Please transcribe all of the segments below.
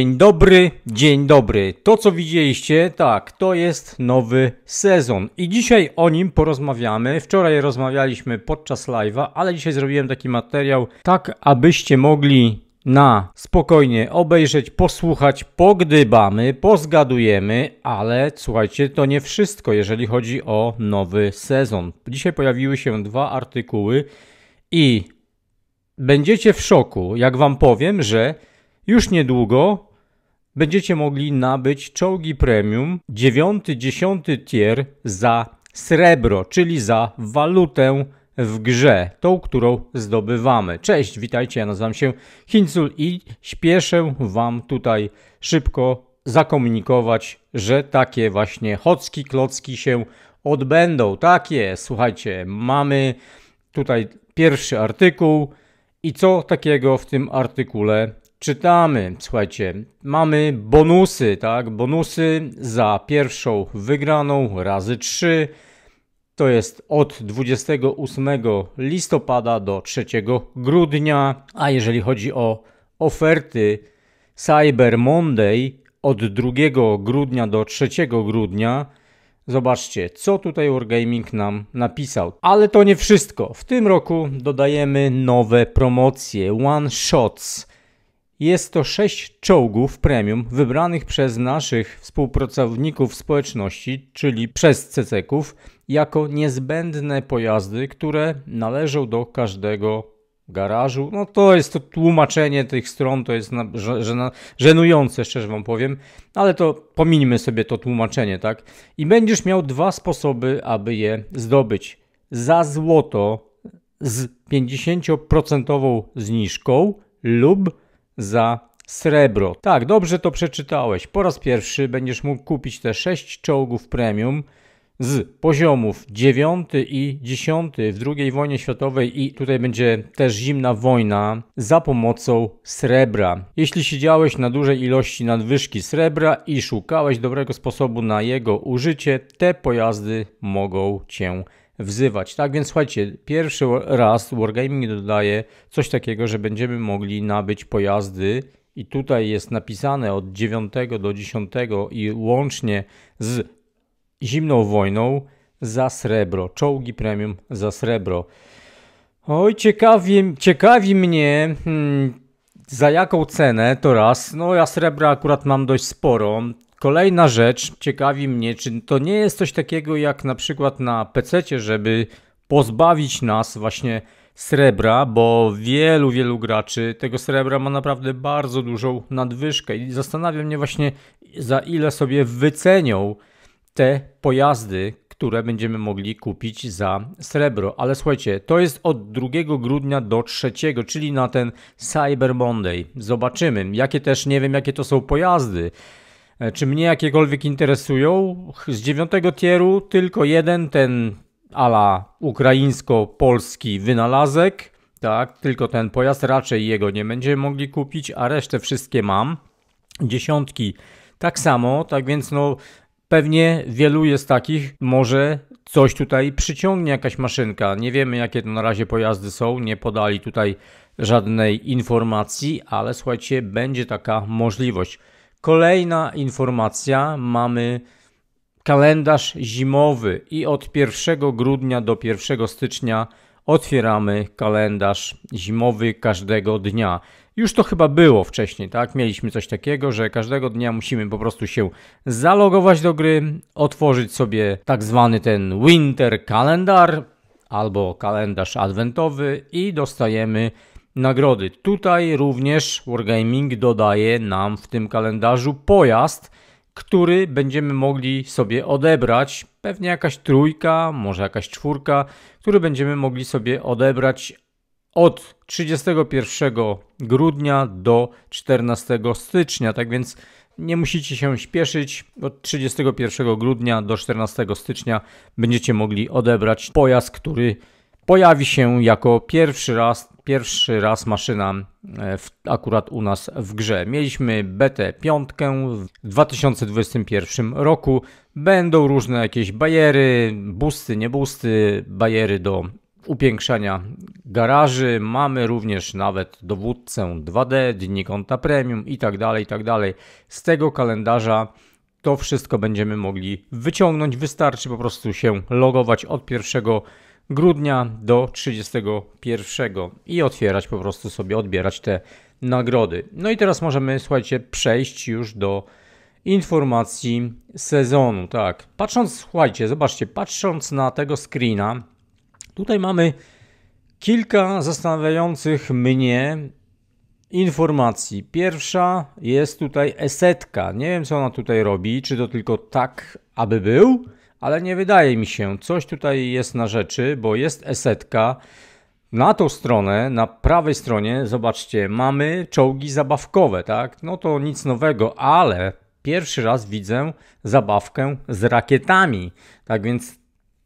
Dzień dobry, dzień dobry. To co widzieliście, tak, to jest nowy sezon i dzisiaj o nim porozmawiamy. Wczoraj rozmawialiśmy podczas live'a, ale dzisiaj zrobiłem taki materiał, tak abyście mogli na spokojnie obejrzeć, posłuchać, pogdybamy, pozgadujemy, ale słuchajcie, to nie wszystko, jeżeli chodzi o nowy sezon. Dzisiaj pojawiły się dwa artykuły i będziecie w szoku, jak wam powiem, że już niedługo będziecie mogli nabyć czołgi premium 9-10 tier za srebro, czyli za walutę w grze, tą, którą zdobywamy. Cześć, witajcie, ja nazywam się Hincul i śpieszę Wam tutaj szybko zakomunikować, że takie właśnie chocki, klocki się odbędą. Takie, słuchajcie, mamy tutaj pierwszy artykuł i co takiego w tym artykule czytamy, słuchajcie, mamy bonusy, tak? Bonusy za pierwszą wygraną razy 3. To jest od 28 listopada do 3 grudnia. A jeżeli chodzi o oferty Cyber Monday od 2 grudnia do 3 grudnia, Zobaczcie, co tutaj Wargaming nam napisał. Ale to nie wszystko. W tym roku dodajemy nowe promocje. One shots jest to sześć czołgów premium wybranych przez naszych współpracowników społeczności, czyli przez CCK-ów, jako niezbędne pojazdy, które należą do każdego garażu. No to jest to tłumaczenie tych stron, to jest na, żenujące, szczerze wam powiem, ale to pominijmy sobie to tłumaczenie, tak? I będziesz miał dwa sposoby, aby je zdobyć. Za złoto z 50% zniżką lub za srebro. Tak, dobrze to przeczytałeś. Po raz pierwszy będziesz mógł kupić te 6 czołgów premium z poziomów 9 i 10 w II wojnie światowej i tutaj będzie też zimna wojna za pomocą srebra. Jeśli siedziałeś na dużej ilości nadwyżki srebra i szukałeś dobrego sposobu na jego użycie, te pojazdy mogą cię wzywać. Tak więc słuchajcie, pierwszy raz Wargaming dodaje coś takiego, że będziemy mogli nabyć pojazdy i tutaj jest napisane od 9 do 10 i łącznie z zimną wojną za srebro. Czołgi premium za srebro. Oj, ciekawi, ciekawi mnie hmm, za jaką cenę to raz. No ja srebra akurat mam dość sporo. Kolejna rzecz ciekawi mnie, czy to nie jest coś takiego jak na przykład na PC, żeby pozbawić nas właśnie srebra, bo wielu, wielu graczy tego srebra ma naprawdę bardzo dużą nadwyżkę i zastanawiam mnie właśnie za ile sobie wycenią te pojazdy, które będziemy mogli kupić za srebro. Ale słuchajcie, to jest od 2 grudnia do 3, czyli na ten Cyber Monday. Zobaczymy, jakie też, nie wiem jakie to są pojazdy, E, czy mnie jakiekolwiek interesują. Z dziewiątego tieru tylko jeden, ten ala ukraińsko-polski wynalazek. Tak, tylko ten pojazd raczej jego nie będziemy mogli kupić, a resztę wszystkie mam. Dziesiątki tak samo, tak więc no pewnie wielu jest takich, może coś tutaj przyciągnie jakaś maszynka. Nie wiemy jakie to na razie pojazdy są, nie podali tutaj żadnej informacji, ale słuchajcie, będzie taka możliwość. Kolejna informacja: mamy kalendarz zimowy i od 1 grudnia do 1 stycznia otwieramy kalendarz zimowy każdego dnia. Już to chyba było wcześniej, tak? Mieliśmy coś takiego, że każdego dnia musimy po prostu się zalogować do gry, otworzyć sobie tak zwany ten winter kalendar albo kalendarz adwentowy i dostajemy nagrody. Tutaj również Wargaming dodaje nam w tym kalendarzu pojazd, który będziemy mogli sobie odebrać. Pewnie jakaś trójka, może jakaś czwórka, który będziemy mogli sobie odebrać od 31 grudnia do 14 stycznia. Tak więc nie musicie się śpieszyć. Od 31 grudnia do 14 stycznia będziecie mogli odebrać pojazd, który pojawi się jako pierwszy raz, pierwszy raz maszyna e, w, akurat u nas w grze. Mieliśmy BT5 w 2021 roku. Będą różne jakieś bajery, busty, niebusty busty, bajery do upiększania garaży. Mamy również nawet dowódcę 2D, dni konta premium i tak dalej, i tak dalej. Z tego kalendarza to wszystko będziemy mogli wyciągnąć. Wystarczy po prostu się logować od pierwszego grudnia do 31 i otwierać po prostu sobie, odbierać te nagrody. No i teraz możemy, słuchajcie, przejść już do informacji sezonu. Tak, patrząc, słuchajcie, zobaczcie, patrząc na tego screena, tutaj mamy kilka zastanawiających mnie informacji. Pierwsza jest tutaj esetka. Nie wiem, co ona tutaj robi, czy to tylko tak, aby był, ale nie wydaje mi się, coś tutaj jest na rzeczy, bo jest esetka. Na tą stronę, na prawej stronie, zobaczcie, mamy czołgi zabawkowe, tak? No to nic nowego, ale pierwszy raz widzę zabawkę z rakietami. Tak więc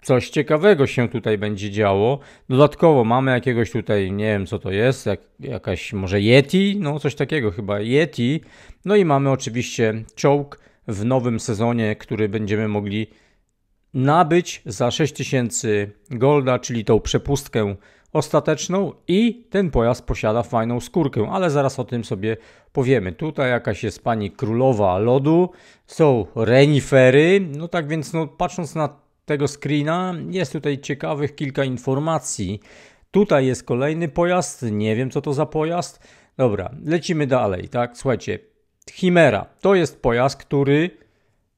coś ciekawego się tutaj będzie działo. Dodatkowo mamy jakiegoś tutaj, nie wiem co to jest, jak, jakaś może Yeti, no coś takiego chyba, Yeti. No i mamy oczywiście czołg w nowym sezonie, który będziemy mogli nabyć za 6000 golda, czyli tą przepustkę ostateczną i ten pojazd posiada fajną skórkę, ale zaraz o tym sobie powiemy. Tutaj jakaś jest pani królowa lodu, są renifery, no tak więc no, patrząc na tego screena jest tutaj ciekawych kilka informacji. Tutaj jest kolejny pojazd, nie wiem co to za pojazd. Dobra, lecimy dalej, tak? Słuchajcie, Chimera to jest pojazd, który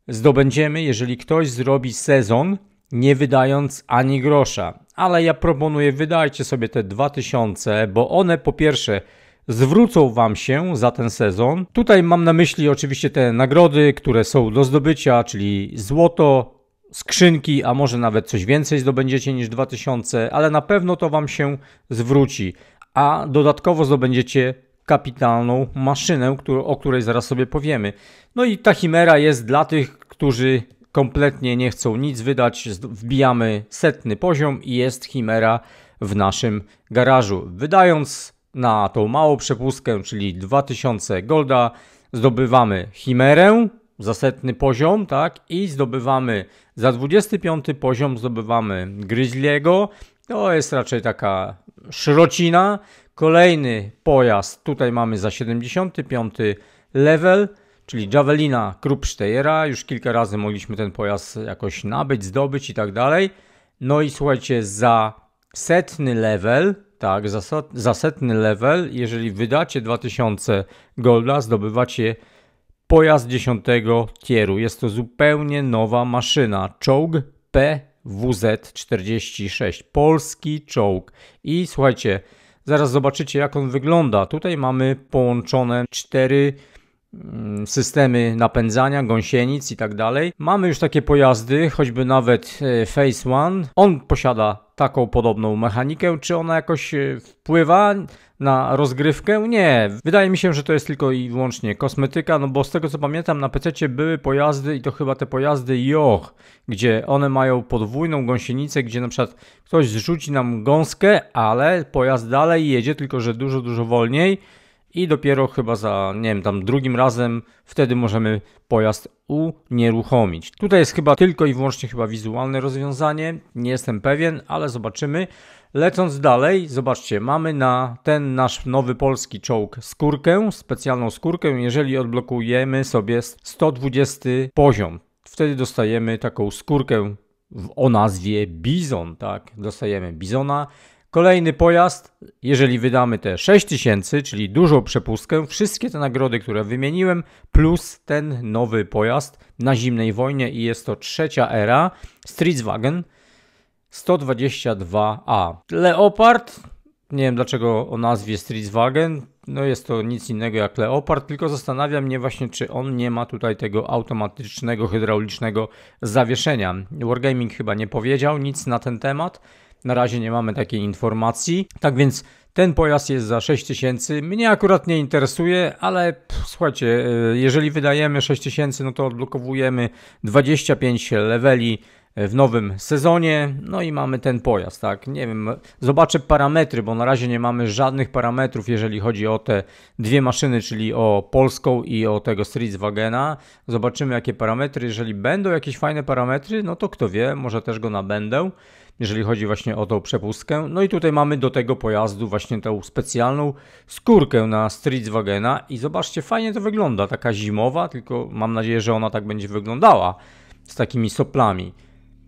zdobędziemy, jeżeli ktoś zrobi sezon, nie wydając ani grosza. Ale ja proponuję, wydajcie sobie te 2000, bo one po pierwsze zwrócą Wam się za ten sezon. Tutaj mam na myśli oczywiście te nagrody, które są do zdobycia, czyli złoto, skrzynki, a może nawet coś więcej zdobędziecie niż 2000, ale na pewno to Wam się zwróci. A dodatkowo zdobędziecie kapitalną maszynę, o której zaraz sobie powiemy. No i ta chimera jest dla tych, którzy kompletnie nie chcą nic wydać. Wbijamy setny poziom i jest chimera w naszym garażu. Wydając na tą małą przepustkę, czyli 2000 golda, zdobywamy chimerę za setny poziom, tak? I zdobywamy za 25 poziom zdobywamy Grizzliego. To jest raczej taka szrocina, Kolejny pojazd, tutaj mamy za 75 level, czyli Javelina Krupsteyera. Już kilka razy mogliśmy ten pojazd jakoś nabyć, zdobyć i tak dalej. No i słuchajcie, za setny level, tak, za, za setny level, jeżeli wydacie 2000 golda, zdobywacie pojazd 10 tieru. Jest to zupełnie nowa maszyna, czołg PWZ-46, polski czołg. I słuchajcie, Zaraz zobaczycie, jak on wygląda. Tutaj mamy połączone cztery mm, systemy napędzania, gąsienic i tak dalej. Mamy już takie pojazdy, choćby nawet e, Phase One. On posiada taką podobną mechanikę? Czy ona jakoś e, wpływa na rozgrywkę? Nie. Wydaje mi się, że to jest tylko i wyłącznie kosmetyka, no bo z tego co pamiętam na PC były pojazdy i to chyba te pojazdy Joch, gdzie one mają podwójną gąsienicę, gdzie na przykład ktoś zrzuci nam gąskę, ale pojazd dalej jedzie, tylko że dużo, dużo wolniej i dopiero chyba za, nie wiem, tam drugim razem wtedy możemy pojazd unieruchomić. Tutaj jest chyba tylko i wyłącznie chyba wizualne rozwiązanie, nie jestem pewien, ale zobaczymy. Lecąc dalej, zobaczcie, mamy na ten nasz nowy polski czołg skórkę, specjalną skórkę, jeżeli odblokujemy sobie 120 poziom. Wtedy dostajemy taką skórkę o nazwie Bizon, tak? Dostajemy Bizona Kolejny pojazd, jeżeli wydamy te 6000, czyli dużą przepustkę, wszystkie te nagrody, które wymieniłem, plus ten nowy pojazd na zimnej wojnie i jest to trzecia era, Streetswagen 122A. Leopard, nie wiem dlaczego o nazwie Streetswagen, no jest to nic innego jak Leopard, tylko zastanawia mnie właśnie, czy on nie ma tutaj tego automatycznego, hydraulicznego zawieszenia. Wargaming chyba nie powiedział nic na ten temat. Na razie nie mamy takiej informacji. Tak więc ten pojazd jest za 6000. Mnie akurat nie interesuje, ale pff, słuchajcie, e, jeżeli wydajemy 6000, no to odblokowujemy 25 leveli w nowym sezonie. No i mamy ten pojazd, tak? Nie wiem, zobaczę parametry, bo na razie nie mamy żadnych parametrów, jeżeli chodzi o te dwie maszyny, czyli o polską i o tego Streetswagena. Zobaczymy, jakie parametry. Jeżeli będą jakieś fajne parametry, no to kto wie, może też go nabędę jeżeli chodzi właśnie o tą przepustkę. No i tutaj mamy do tego pojazdu właśnie tą specjalną skórkę na Streetswagena i zobaczcie, fajnie to wygląda, taka zimowa, tylko mam nadzieję, że ona tak będzie wyglądała z takimi soplami.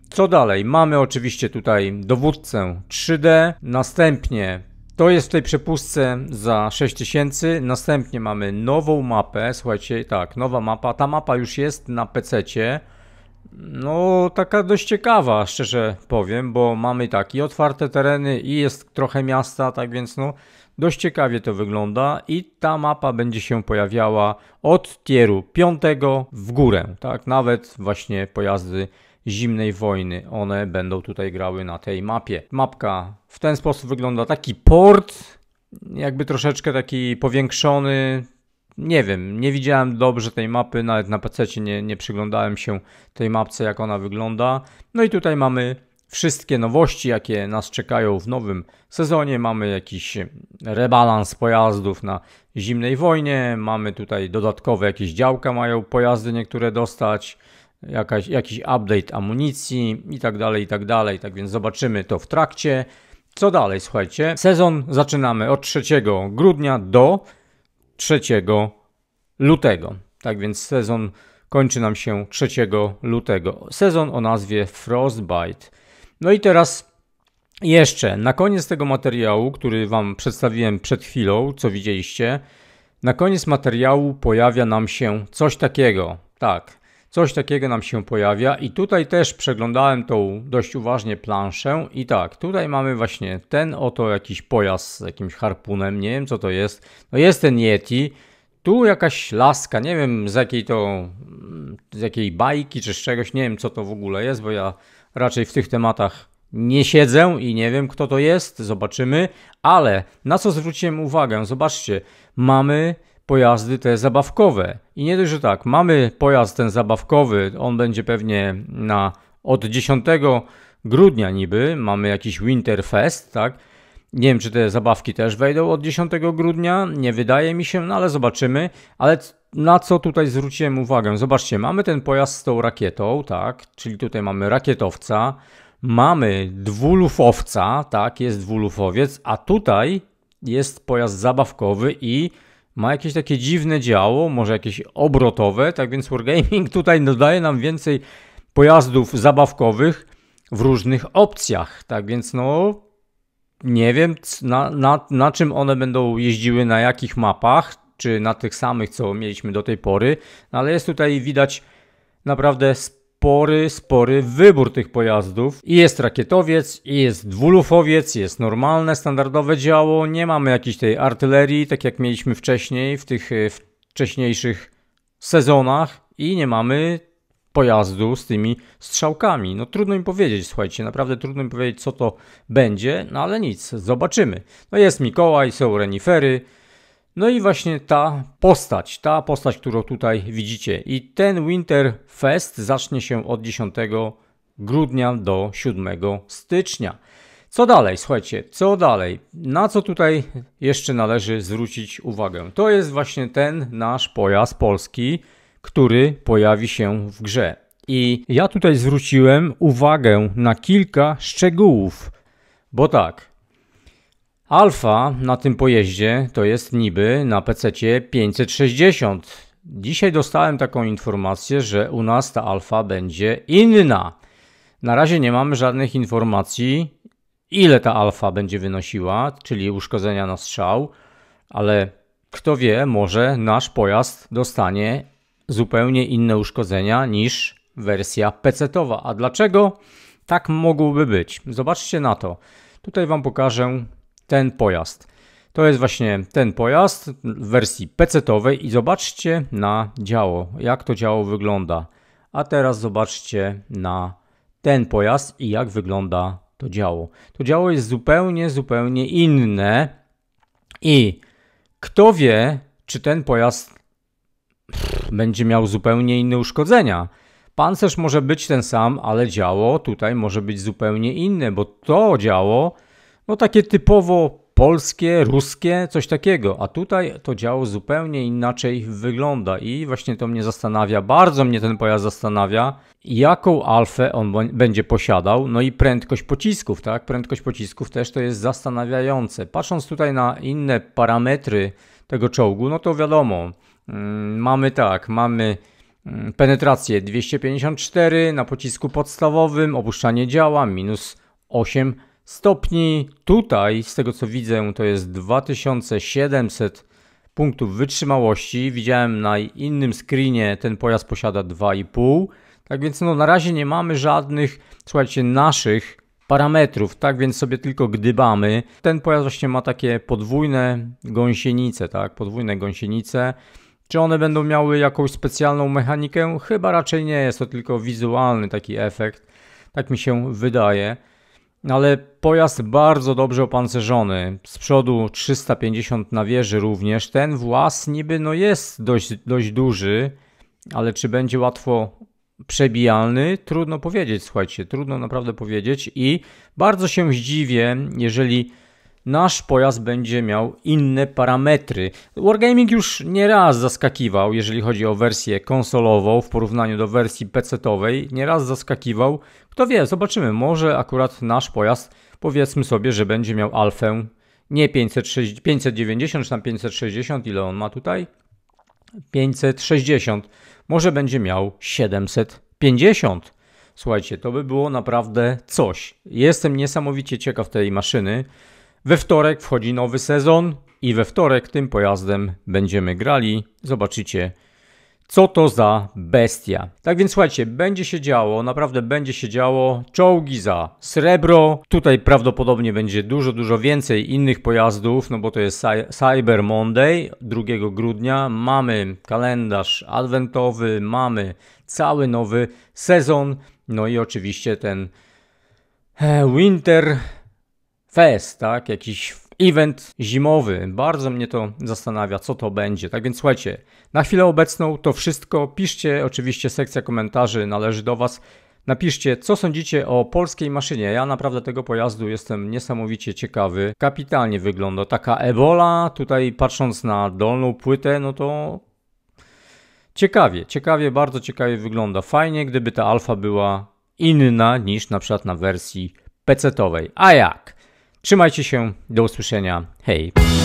Co dalej? Mamy oczywiście tutaj dowódcę 3D, następnie to jest w tej przepustce za 6000. Następnie mamy nową mapę. Słuchajcie, tak, nowa mapa. Ta mapa już jest na PC. -cie. No, taka dość ciekawa, szczerze powiem, bo mamy tak i otwarte tereny, i jest trochę miasta, tak więc no, dość ciekawie to wygląda. I ta mapa będzie się pojawiała od tieru 5 w górę, tak, nawet właśnie pojazdy zimnej wojny. One będą tutaj grały na tej mapie. Mapka w ten sposób wygląda. Taki port, jakby troszeczkę taki powiększony. Nie wiem, nie widziałem dobrze tej mapy, nawet na PC nie, nie przyglądałem się tej mapce, jak ona wygląda. No i tutaj mamy wszystkie nowości, jakie nas czekają w nowym sezonie. Mamy jakiś rebalans pojazdów na zimnej wojnie, mamy tutaj dodatkowe jakieś działka, mają pojazdy niektóre dostać jakaś, jakiś update amunicji i tak dalej, i tak dalej. Tak więc zobaczymy to w trakcie. Co dalej, słuchajcie? Sezon zaczynamy od 3 grudnia do 3 lutego. Tak więc sezon kończy nam się 3 lutego. Sezon o nazwie Frostbite. No i teraz jeszcze na koniec tego materiału, który Wam przedstawiłem przed chwilą, co widzieliście, na koniec materiału pojawia nam się coś takiego. Tak, Coś takiego nam się pojawia i tutaj też przeglądałem tą dość uważnie planszę i tak, tutaj mamy właśnie ten oto jakiś pojazd z jakimś harpunem, nie wiem co to jest. No jest ten Yeti, tu jakaś laska, nie wiem z jakiej to, z jakiej bajki czy z czegoś, nie wiem co to w ogóle jest, bo ja raczej w tych tematach nie siedzę i nie wiem kto to jest, zobaczymy, ale na co zwróciłem uwagę, zobaczcie, mamy pojazdy te zabawkowe. I nie dość, że tak, mamy pojazd ten zabawkowy, on będzie pewnie na od 10 grudnia niby, mamy jakiś Winterfest, tak? Nie wiem, czy te zabawki też wejdą od 10 grudnia, nie wydaje mi się, no ale zobaczymy. Ale na co tutaj zwróciłem uwagę? Zobaczcie, mamy ten pojazd z tą rakietą, tak? Czyli tutaj mamy rakietowca, mamy dwulufowca, tak? Jest dwulufowiec, a tutaj jest pojazd zabawkowy i ma jakieś takie dziwne działo, może jakieś obrotowe, tak więc Wargaming tutaj dodaje nam więcej pojazdów zabawkowych w różnych opcjach, tak więc no nie wiem na, na, na czym one będą jeździły, na jakich mapach, czy na tych samych, co mieliśmy do tej pory, no, ale jest tutaj widać naprawdę sporo spory, spory wybór tych pojazdów. I jest rakietowiec, i jest dwulufowiec, jest normalne, standardowe działo, nie mamy jakiejś tej artylerii, tak jak mieliśmy wcześniej w tych e, wcześniejszych sezonach i nie mamy pojazdu z tymi strzałkami. No trudno mi powiedzieć, słuchajcie, naprawdę trudno mi powiedzieć, co to będzie, no ale nic, zobaczymy. No jest Mikołaj, są renifery, no i właśnie ta postać, ta postać, którą tutaj widzicie. I ten Winterfest zacznie się od 10 grudnia do 7 stycznia. Co dalej? Słuchajcie, co dalej? Na co tutaj jeszcze należy zwrócić uwagę? To jest właśnie ten nasz pojazd polski, który pojawi się w grze. I ja tutaj zwróciłem uwagę na kilka szczegółów, bo tak, Alfa na tym pojeździe to jest niby na PC 560. Dzisiaj dostałem taką informację, że u nas ta alfa będzie inna. Na razie nie mamy żadnych informacji, ile ta alfa będzie wynosiła, czyli uszkodzenia na strzał, ale kto wie, może nasz pojazd dostanie zupełnie inne uszkodzenia niż wersja PC-towa. A dlaczego tak mogłoby być? Zobaczcie na to. Tutaj Wam pokażę ten pojazd. To jest właśnie ten pojazd w wersji PC-towej i zobaczcie na działo, jak to działo wygląda. A teraz zobaczcie na ten pojazd i jak wygląda to działo. To działo jest zupełnie, zupełnie inne i kto wie, czy ten pojazd będzie miał zupełnie inne uszkodzenia. Pancerz może być ten sam, ale działo tutaj może być zupełnie inne, bo to działo no takie typowo polskie, ruskie, coś takiego. A tutaj to działo zupełnie inaczej wygląda i właśnie to mnie zastanawia, bardzo mnie ten pojazd zastanawia, jaką alfę on będzie posiadał, no i prędkość pocisków, tak? Prędkość pocisków też to jest zastanawiające. Patrząc tutaj na inne parametry tego czołgu, no to wiadomo, mm, mamy tak, mamy mm, penetrację 254 na pocisku podstawowym, opuszczanie działa minus 8 stopni. Tutaj, z tego co widzę, to jest 2700 punktów wytrzymałości. Widziałem na innym screenie, ten pojazd posiada 2,5. Tak więc no, na razie nie mamy żadnych, słuchajcie, naszych parametrów, tak więc sobie tylko gdybamy. Ten pojazd właśnie ma takie podwójne gąsienice, tak, podwójne gąsienice. Czy one będą miały jakąś specjalną mechanikę? Chyba raczej nie, jest to tylko wizualny taki efekt. Tak mi się wydaje ale pojazd bardzo dobrze opancerzony. Z przodu 350 na wieży również. Ten włas niby no jest dość, dość duży, ale czy będzie łatwo przebijalny? Trudno powiedzieć, słuchajcie, trudno naprawdę powiedzieć i bardzo się zdziwię, jeżeli nasz pojazd będzie miał inne parametry. Wargaming już nieraz zaskakiwał, jeżeli chodzi o wersję konsolową w porównaniu do wersji PC-owej. Nieraz zaskakiwał. Kto wie, zobaczymy. Może akurat nasz pojazd, powiedzmy sobie, że będzie miał alfę nie 506, 590 na 560, ile on ma tutaj? 560. Może będzie miał 750. Słuchajcie, to by było naprawdę coś. Jestem niesamowicie ciekaw tej maszyny. We wtorek wchodzi nowy sezon i we wtorek tym pojazdem będziemy grali. Zobaczycie, co to za bestia. Tak więc słuchajcie, będzie się działo, naprawdę będzie się działo. Czołgi za srebro. Tutaj prawdopodobnie będzie dużo, dużo więcej innych pojazdów, no bo to jest Cyber Monday 2 grudnia. Mamy kalendarz adwentowy, mamy cały nowy sezon. No i oczywiście ten e, Winter fest, tak? Jakiś event zimowy. Bardzo mnie to zastanawia, co to będzie. Tak więc słuchajcie, na chwilę obecną to wszystko. Piszcie, oczywiście sekcja komentarzy należy do Was. Napiszcie, co sądzicie o polskiej maszynie. Ja naprawdę tego pojazdu jestem niesamowicie ciekawy. Kapitalnie wygląda. Taka Ebola, tutaj patrząc na dolną płytę, no to ciekawie, ciekawie, bardzo ciekawie wygląda. Fajnie, gdyby ta alfa była inna niż na przykład na wersji PC-owej. A jak? Trzymajcie się, do usłyszenia. Hej!